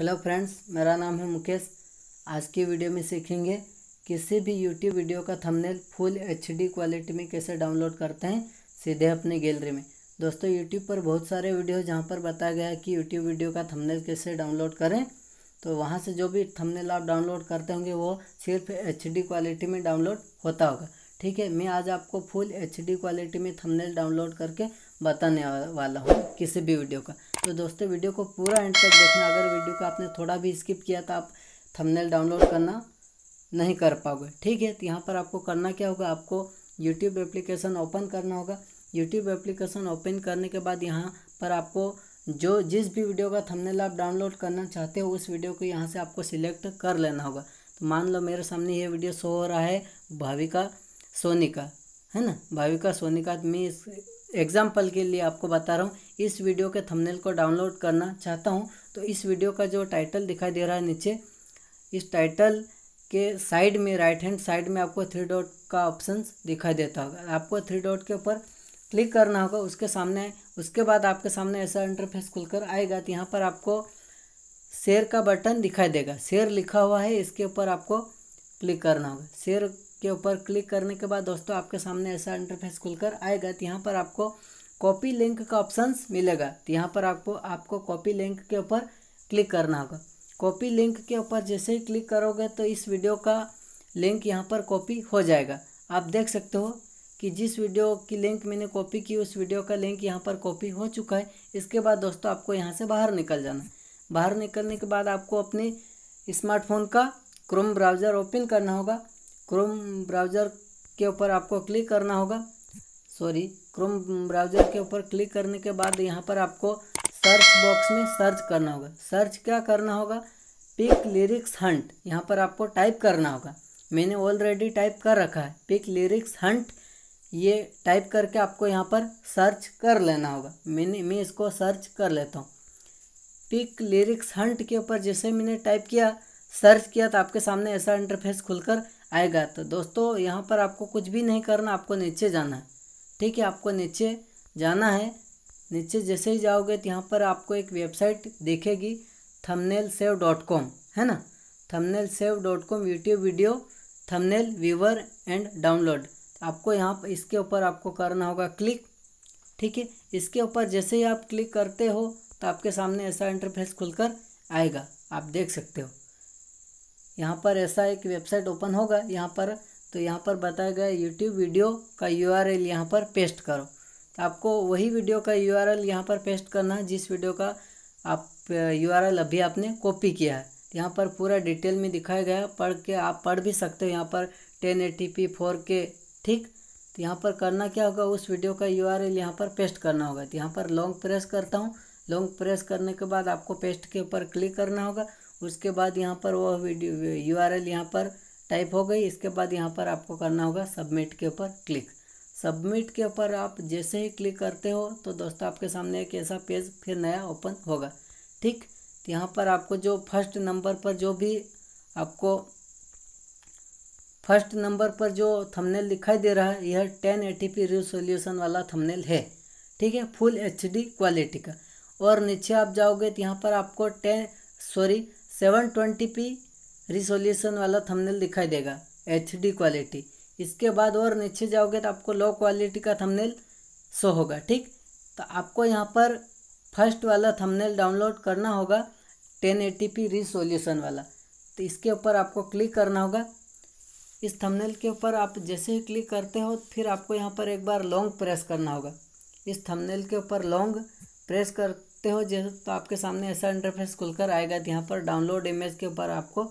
hello friends मेरा नाम है मुकेश आज की वीडियो में सीखेंगे किसी भी यूट्यूब वीडियो का थंबनेल फुल एचडी क्वालिटी में कैसे डाउनलोड करते हैं सीधे अपने गैलरी में दोस्तों यूट्यूब पर बहुत सारे वीडियो जहां पर बताया गया है कि यूट्यूब वीडियो का थंबनेल कैसे डाउनलोड करें तो वहां से जो भी थमनेल आप डाउनलोड करते होंगे वो सिर्फ एच क्वालिटी में डाउनलोड होता होगा ठीक है मैं आज आपको फुल एच क्वालिटी में थमनेल डाउनलोड करके बताने वाला हूँ किसी भी वीडियो का तो दोस्तों वीडियो को पूरा एंड तक देखना अगर वीडियो को आपने थोड़ा भी स्किप किया तो आप थंबनेल डाउनलोड करना नहीं कर पाओगे ठीक है तो यहाँ पर आपको करना क्या होगा आपको यूट्यूब एप्लीकेशन ओपन करना होगा यूट्यूब एप्लीकेशन ओपन करने के बाद यहाँ पर आपको जो जिस भी वीडियो का थंबनेल आप डाउनलोड करना चाहते हो उस वीडियो को यहाँ से आपको सिलेक्ट कर लेना होगा तो मान लो मेरे सामने ये वीडियो शो हो रहा है भाविका सोनी का है ना भाविका सोनी का तो मैं इस एग्जाम्पल के लिए आपको बता रहा हूँ इस वीडियो के थंबनेल को डाउनलोड करना चाहता हूँ तो इस वीडियो का जो टाइटल दिखाई दे रहा है नीचे इस टाइटल के साइड में राइट हैंड साइड में आपको थ्री डॉट का ऑप्शन दिखाई देता होगा आपको थ्री डॉट के ऊपर क्लिक करना होगा उसके सामने उसके बाद आपके सामने ऐसा इंटरफेस खुलकर आएगा तो यहाँ पर आपको शेयर का बटन दिखाई देगा शेयर लिखा हुआ है इसके ऊपर आपको क्लिक करना होगा शेयर के ऊपर क्लिक करने के बाद दोस्तों आपके सामने ऐसा इंटरफेस खुलकर आएगा तो यहाँ पर आपको कॉपी लिंक का ऑप्शंस मिलेगा तो यहाँ पर आपको आपको कॉपी लिंक के ऊपर क्लिक करना होगा कॉपी लिंक के ऊपर जैसे ही क्लिक करोगे तो इस वीडियो का लिंक यहाँ पर कॉपी हो जाएगा आप देख सकते हो कि जिस वीडियो की लिंक मैंने कॉपी की उस वीडियो का लिंक यहाँ पर कॉपी हो चुका है इसके बाद दोस्तों आपको यहाँ से बाहर निकल जाना बाहर निकलने के बाद आपको अपने स्मार्टफोन का क्रोम ब्राउज़र ओपन करना होगा क्रोम ब्राउज़र के ऊपर आपको क्लिक करना होगा सॉरी क्रोम ब्राउज़र के ऊपर क्लिक करने के बाद यहाँ पर आपको सर्च बॉक्स में सर्च करना होगा सर्च क्या करना होगा पिक लिरिक्स हंट यहाँ पर आपको टाइप करना होगा मैंने ऑलरेडी टाइप कर रखा है पिक लिरिक्स हंट ये टाइप करके आपको यहाँ पर सर्च कर लेना होगा मैंने मैं इसको सर्च कर लेता हूँ पिक लिरिक्स हंट के ऊपर जैसे मैंने टाइप किया सर्च किया तो आपके सामने ऐसा इंटरफेस खुलकर आएगा तो दोस्तों यहाँ पर आपको कुछ भी नहीं करना आपको नीचे जाना है ठीक है आपको नीचे जाना है नीचे जैसे ही जाओगे तो यहाँ पर आपको एक वेबसाइट देखेगी थमनेल सेव डॉट कॉम है ना thumbnail save dot com YouTube video thumbnail viewer and download आपको यहाँ पर इसके ऊपर आपको करना होगा क्लिक ठीक है इसके ऊपर जैसे ही आप क्लिक करते हो तो आपके सामने ऐसा इंटरफेस खुलकर आएगा आप देख सकते हो यहाँ पर ऐसा एक वेबसाइट ओपन होगा यहाँ पर तो यहाँ पर बताया गया यूट्यूब वीडियो का यू आर एल यहाँ पर पेस्ट करो तो आपको वही वीडियो का यू आर एल यहाँ पर पेस्ट करना है जिस वीडियो का आप यू आर एल अभी आपने कॉपी किया है यहाँ पर पूरा डिटेल में दिखाया गया पढ़ के आप पढ़ भी सकते हो यहाँ पर टेन एटी पी फोर के ठीक तो यहाँ पर करना क्या होगा उस वीडियो का यू आर एल यहाँ पर पेस्ट करना होगा तो यहाँ पर लॉन्ग प्रेस करता हूँ लॉन्ग प्रेस करने के बाद आपको पेस्ट के ऊपर क्लिक करना होगा उसके बाद यहाँ पर वह वीडियो यू आर एल यहाँ पर टाइप हो गई इसके बाद यहाँ पर आपको करना होगा सबमिट के ऊपर क्लिक सबमिट के ऊपर आप जैसे ही क्लिक करते हो तो दोस्तों आपके सामने एक ऐसा पेज फिर नया ओपन होगा ठीक तो यहाँ पर आपको जो फर्स्ट नंबर पर जो भी आपको फर्स्ट नंबर पर जो थंबनेल दिखाई दे रहा है यह टेन एटी पी रिजोल्यूशन वाला थंबनेल है ठीक है फुल एच डी क्वालिटी का और नीचे आप जाओगे तो यहाँ पर आपको टेन सॉरी 720p रिसोल्यूशन वाला थंबनेल दिखाई देगा एच क्वालिटी इसके बाद और नीचे जाओगे तो आपको लो क्वालिटी का थंबनेल शो होगा ठीक तो आपको यहाँ पर फर्स्ट वाला थंबनेल डाउनलोड करना होगा 1080p रिसोल्यूशन वाला तो इसके ऊपर आपको क्लिक करना होगा इस थंबनेल के ऊपर आप जैसे ही क्लिक करते हो फिर आपको यहाँ पर एक बार लॉन्ग प्रेस करना होगा इस थंबनेल के ऊपर लॉन्ग प्रेस कर सकते हो जैसे तो आपके सामने ऐसा इंटरफेस खुलकर आएगा तो यहाँ पर डाउनलोड इमेज के ऊपर आपको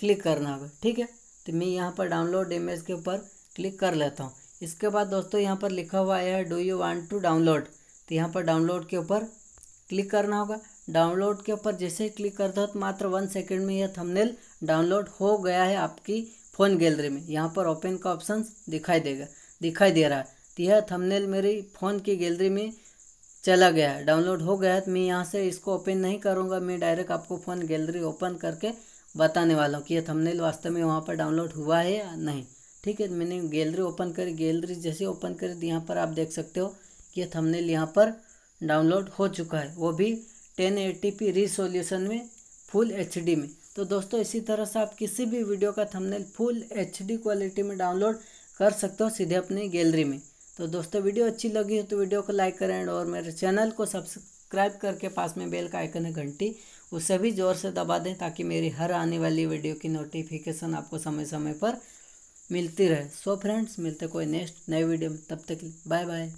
क्लिक करना होगा ठीक है तो मैं यहाँ पर डाउनलोड इमेज के ऊपर क्लिक कर लेता हूँ इसके बाद दोस्तों यहाँ पर लिखा हुआ है do you want to download तो यहाँ पर डाउनलोड के ऊपर क्लिक करना होगा डाउनलोड के ऊपर जैसे ही क्लिक करता हो तो मात्र वन सेकेंड में यह थंबनेल डाउनलोड हो गया है आपकी फ़ोन गैलरी में यहाँ पर ओपन का ऑप्शन दिखाई देगा दिखाई दे रहा है तो यह थमनेल मेरी फ़ोन की गैलरी में चला गया डाउनलोड हो गया तो मैं यहाँ से इसको ओपन नहीं करूँगा मैं डायरेक्ट आपको फ़ोन गैलरी ओपन करके बताने वाला हूँ कि ये थंबनेल वास्तव में वहाँ पर डाउनलोड हुआ है या नहीं ठीक है मैंने गैलरी ओपन करी गैलरी जैसे ओपन करी तो यहाँ पर आप देख सकते हो कि ये थंबनेल यहाँ पर डाउनलोड हो चुका है वो भी टेन एट्टी पी रिसोल्यूशन में फुल एच डी में तो दोस्तों इसी तरह से आप किसी भी वीडियो का thumbnail full H D quality में डाउनलोड कर सकते हो सीधे अपनी गैलरी में तो दोस्तों वीडियो अच्छी लगी हो तो वीडियो को लाइक करें और मेरे चैनल को सब्सक्राइब करके पास में बेल का आइकन है घंटी उसे भी ज़ोर से दबा दें ताकि मेरी हर आने वाली वीडियो की नोटिफिकेशन आपको समय समय पर मिलती रहे सो फ्रेंड्स मिलते कोई नेक्स्ट नए वीडियो में तब तक बाय बाय